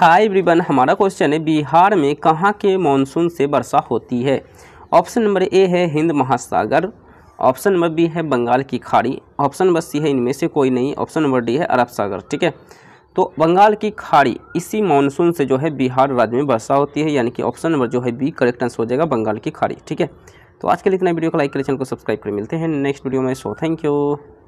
hi everyone हमारा question है बिहार में कहाँ के मानसून से वर्षा होती है ऑप्शन नंबर ए है हिंद महासागर ऑप्शन नंबर बी है बंगाल की खाड़ी ऑप्शन नंबर सी है इनमें से कोई नहीं ऑप्शन नंबर डी है अरब सागर ठीक है तो बंगाल की खाड़ी इसी मानसून से जो है बिहार राज्य में वर्षा होती है यानी कि ऑप्शन नंबर जो है बी करेक्ट आंसर हो जाएगा बंगाल की खाड़ी ठीक है तो आज के लिए इतना वीडियो को लाइक करें चैनल को सब्सक्राइब करें मिलते हैं नेक्स्ट वीडियो में सो थैंक यू